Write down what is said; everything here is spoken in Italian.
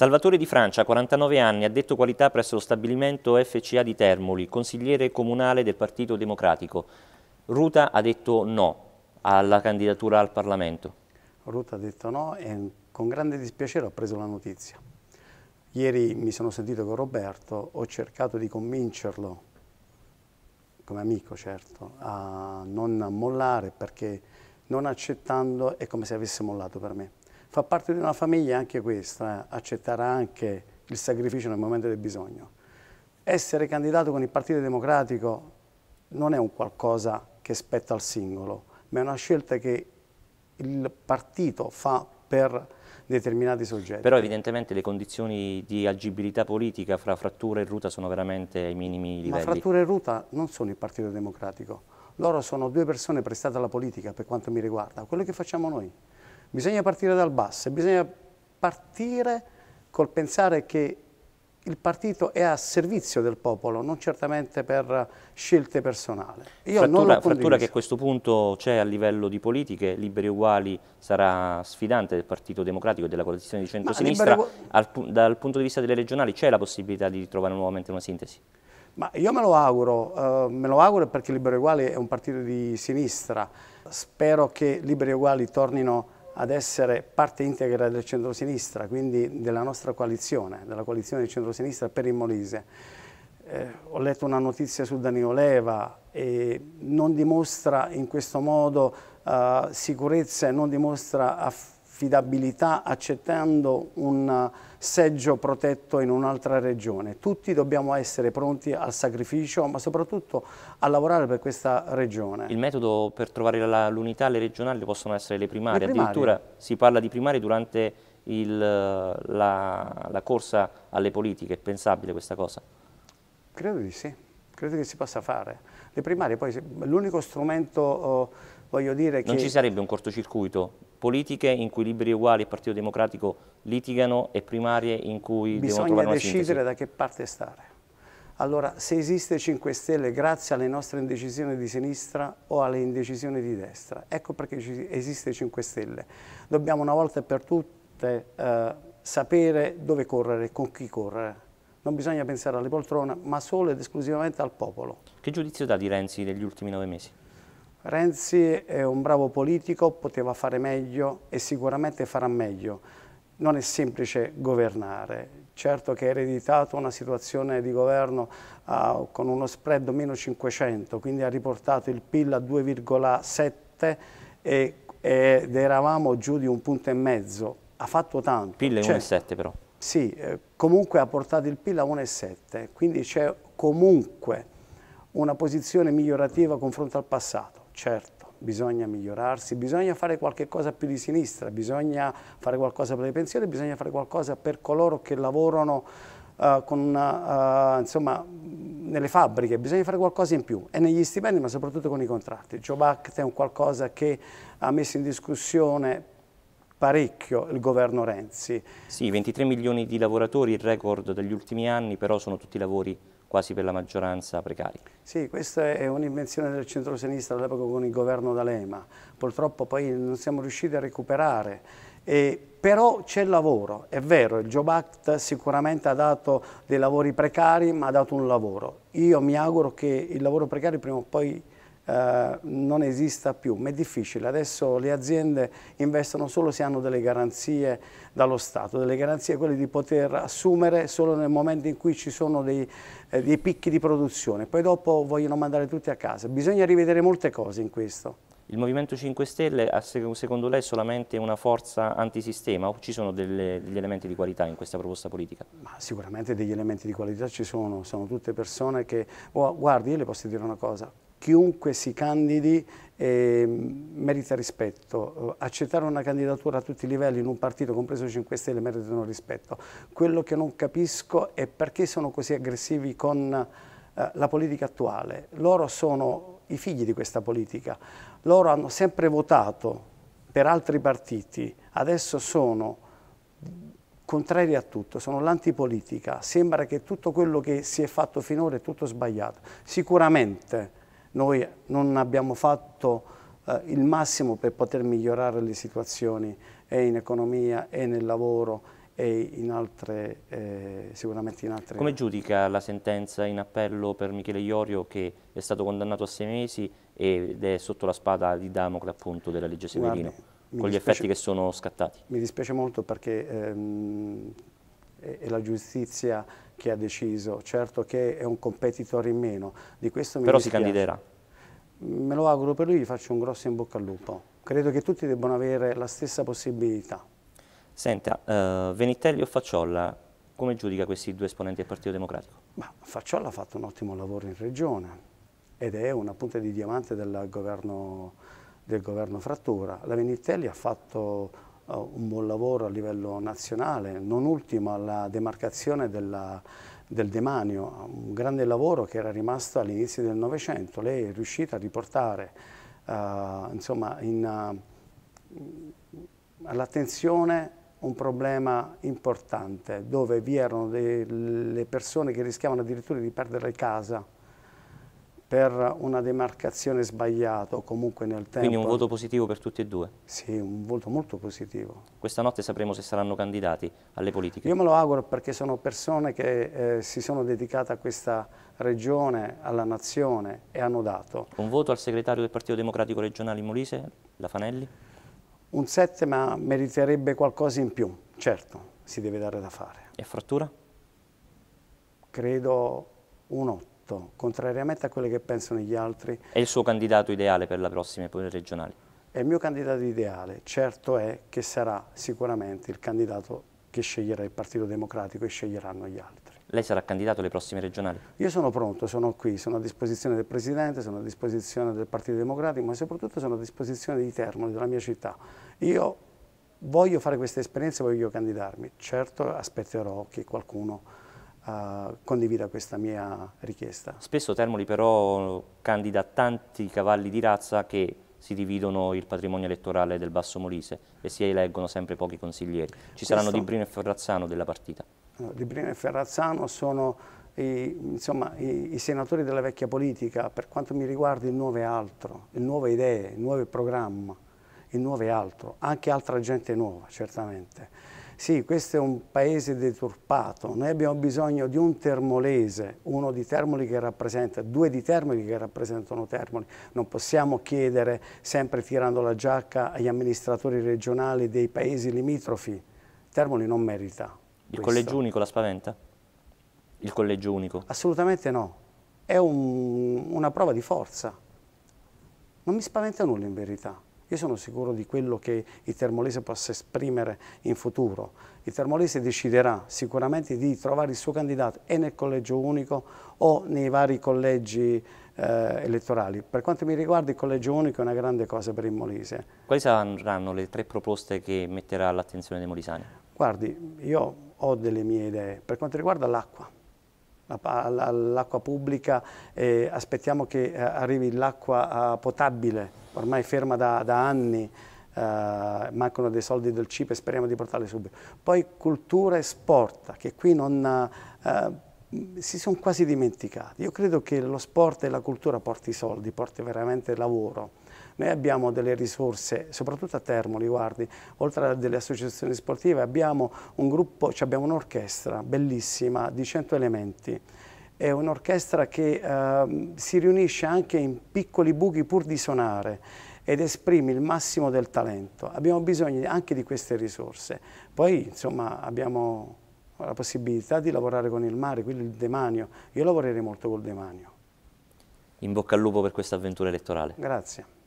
Salvatore Di Francia, 49 anni, addetto qualità presso lo stabilimento FCA di Termoli, consigliere comunale del Partito Democratico. Ruta ha detto no alla candidatura al Parlamento. Ruta ha detto no e con grande dispiacere ho preso la notizia. Ieri mi sono sentito con Roberto, ho cercato di convincerlo, come amico certo, a non mollare perché non accettando è come se avesse mollato per me. Fa parte di una famiglia anche questa, accettare anche il sacrificio nel momento del bisogno. Essere candidato con il Partito Democratico non è un qualcosa che spetta al singolo, ma è una scelta che il partito fa per determinati soggetti. Però evidentemente le condizioni di agibilità politica fra frattura e ruta sono veramente ai minimi livelli. Ma frattura e ruta non sono il Partito Democratico, loro sono due persone prestate alla politica per quanto mi riguarda, quello che facciamo noi. Bisogna partire dal basso, bisogna partire col pensare che il partito è a servizio del popolo, non certamente per scelte personali. Io frattura, non frattura che a questo punto c'è a livello di politiche, Liberi Uguali sarà sfidante del Partito Democratico e della coalizione di centro-sinistra, Al, dal punto di vista delle regionali c'è la possibilità di trovare nuovamente una sintesi? Ma io me lo auguro, eh, me lo auguro perché Liberi Uguali è un partito di sinistra, spero che Liberi Uguali tornino a ad essere parte integra del centrosinistra, quindi della nostra coalizione, della coalizione del centrosinistra per il Molise. Eh, ho letto una notizia su Danilo Leva e non dimostra in questo modo eh, sicurezza e non dimostra affidabilità accettando un seggio protetto in un'altra regione. Tutti dobbiamo essere pronti al sacrificio, ma soprattutto a lavorare per questa regione. Il metodo per trovare l'unità alle regionali possono essere le primarie. le primarie. Addirittura si parla di primarie durante il, la, la corsa alle politiche. È pensabile questa cosa? Credo di sì, credo che si possa fare. Le primarie poi, l'unico strumento, oh, voglio dire non che... Non ci sarebbe un cortocircuito politiche in cui Liberi e Uguali e Partito Democratico litigano e primarie in cui Bisogna devono trovare una sintesi? Bisogna decidere da che parte stare. Allora, se esiste 5 Stelle grazie alle nostre indecisioni di sinistra o alle indecisioni di destra, ecco perché esiste 5 Stelle. Dobbiamo una volta per tutte eh, sapere dove correre, e con chi correre. Non bisogna pensare alle poltrone, ma solo ed esclusivamente al popolo. Che giudizio dà di Renzi negli ultimi nove mesi? Renzi è un bravo politico, poteva fare meglio e sicuramente farà meglio. Non è semplice governare, certo che ha ereditato una situazione di governo uh, con uno spread meno 500, quindi ha riportato il PIL a 2,7 ed eravamo giù di un punto e mezzo. Ha fatto tanto. PIL è 1,7 cioè però. Sì, eh, comunque ha portato il PIL a 1,7, quindi c'è comunque una posizione migliorativa confronto al passato certo, bisogna migliorarsi, bisogna fare qualche cosa più di sinistra, bisogna fare qualcosa per le pensioni, bisogna fare qualcosa per coloro che lavorano uh, con, uh, insomma, nelle fabbriche, bisogna fare qualcosa in più e negli stipendi ma soprattutto con i contratti. Il Job Act è un qualcosa che ha messo in discussione parecchio il governo Renzi. Sì, 23 milioni di lavoratori, il record degli ultimi anni, però sono tutti lavori quasi per la maggioranza precari. Sì, questa è un'invenzione del centro-sinistra all'epoca con il governo D'Alema, purtroppo poi non siamo riusciti a recuperare, e, però c'è lavoro, è vero, il Job Act sicuramente ha dato dei lavori precari ma ha dato un lavoro, io mi auguro che il lavoro precario prima o poi eh, non esista più, ma è difficile. Adesso le aziende investono solo se hanno delle garanzie dallo Stato, delle garanzie quelle di poter assumere solo nel momento in cui ci sono dei, eh, dei picchi di produzione, poi dopo vogliono mandare tutti a casa. Bisogna rivedere molte cose in questo. Il Movimento 5 Stelle ha secondo lei solamente una forza antisistema o ci sono delle, degli elementi di qualità in questa proposta politica? Ma sicuramente degli elementi di qualità ci sono, sono tutte persone che... Oh, guardi, io le posso dire una cosa, chiunque si candidi eh, merita rispetto. Accettare una candidatura a tutti i livelli in un partito, compreso 5 Stelle, meritano rispetto. Quello che non capisco è perché sono così aggressivi con eh, la politica attuale. Loro sono i figli di questa politica. Loro hanno sempre votato per altri partiti, adesso sono contrari a tutto, sono l'antipolitica, sembra che tutto quello che si è fatto finora è tutto sbagliato. Sicuramente noi non abbiamo fatto eh, il massimo per poter migliorare le situazioni e in economia e nel lavoro e in altre, eh, sicuramente in altre... Come giudica la sentenza in appello per Michele Iorio che è stato condannato a sei mesi ed è sotto la spada di Damocle appunto della legge Severino, Guardi, con dispiace, gli effetti che sono scattati? Mi dispiace molto perché ehm, è, è la giustizia che ha deciso, certo che è un competitor in meno, di questo mi Però mi si candiderà? Me lo auguro per lui, gli faccio un grosso in bocca al lupo. Credo che tutti debbano avere la stessa possibilità. Senta, uh, Venitelli o Facciolla, come giudica questi due esponenti del Partito Democratico? Ma Facciolla ha fatto un ottimo lavoro in Regione ed è una punta di diamante del governo, del governo Frattura. La Venitelli ha fatto eh, un buon lavoro a livello nazionale, non ultimo alla demarcazione della, del demanio, un grande lavoro che era rimasto all'inizio del Novecento. Lei è riuscita a riportare uh, uh, all'attenzione un problema importante dove vi erano delle persone che rischiavano addirittura di perdere casa per una demarcazione sbagliata o comunque nel tempo. Quindi un voto positivo per tutti e due? Sì, un voto molto positivo. Questa notte sapremo se saranno candidati alle politiche? Io me lo auguro perché sono persone che eh, si sono dedicate a questa regione, alla nazione e hanno dato. Un voto al segretario del Partito Democratico Regionale in Molise, La Fanelli? Un 7 ma meriterebbe qualcosa in più, certo, si deve dare da fare. E frattura? Credo un 8 fatto, contrariamente a quello che pensano gli altri. È il suo candidato ideale per le prossime regionali? È il mio candidato ideale, certo è che sarà sicuramente il candidato che sceglierà il Partito Democratico e sceglieranno gli altri. Lei sarà candidato alle prossime regionali? Io sono pronto, sono qui, sono a disposizione del Presidente, sono a disposizione del Partito Democratico, ma soprattutto sono a disposizione di Termoli, della mia città. Io voglio fare questa esperienza, voglio candidarmi. Certo aspetterò che qualcuno uh, condivida questa mia richiesta. Spesso Termoli però candida tanti cavalli di razza che si dividono il patrimonio elettorale del Basso Molise e si eleggono sempre pochi consiglieri. Ci Questo... saranno Di Brino e Ferrazzano della partita? No, Di Brino e Ferrazzano sono i, insomma, i, i, senatori della vecchia politica, per quanto mi riguarda il nuovo è altro, il nuovo idee, il nuovo programma, il nuovo è altro, anche altra gente nuova certamente. Sì, questo è un paese deturpato, noi abbiamo bisogno di un termolese, uno di Termoli che rappresenta, due di Termoli che rappresentano Termoli. Non possiamo chiedere, sempre tirando la giacca, agli amministratori regionali dei paesi limitrofi. Termoli non merita. Il collegio unico la spaventa? Il collegio unico? Assolutamente no. È un, una prova di forza. Non mi spaventa nulla in verità. Io sono sicuro di quello che il Termolese possa esprimere in futuro. Il Termolese deciderà sicuramente di trovare il suo candidato e nel collegio unico o nei vari collegi eh, elettorali. Per quanto mi riguarda il collegio unico è una grande cosa per il Molise. Quali saranno le tre proposte che metterà all'attenzione dei molisani? Guardi, io ho delle mie idee. Per quanto riguarda l'acqua, l'acqua pubblica, eh, aspettiamo che eh, arrivi l'acqua eh, potabile ormai ferma da, da anni, eh, mancano dei soldi del CIP e speriamo di portarli subito. Poi cultura e sport, che qui non, eh, si sono quasi dimenticati. Io credo che lo sport e la cultura porti soldi, porti veramente lavoro. Noi abbiamo delle risorse, soprattutto a Termoli, guardi, oltre a delle associazioni sportive abbiamo un gruppo, abbiamo un'orchestra bellissima di 100 elementi è un'orchestra che eh, si riunisce anche in piccoli buchi pur di suonare ed esprime il massimo del talento. Abbiamo bisogno anche di queste risorse. Poi insomma abbiamo la possibilità di lavorare con il mare, quindi il demanio. Io lavorerei molto col demanio. In bocca al lupo per questa avventura elettorale. Grazie.